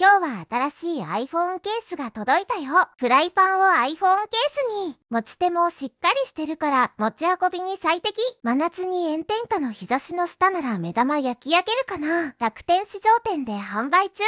今日は新しい iPhone ケースが届いたよ。フライパンを iPhone ケースに。持ち手もしっかりしてるから持ち運びに最適。真夏に炎天下の日差しの下なら目玉焼き焼けるかな。楽天市場店で販売中。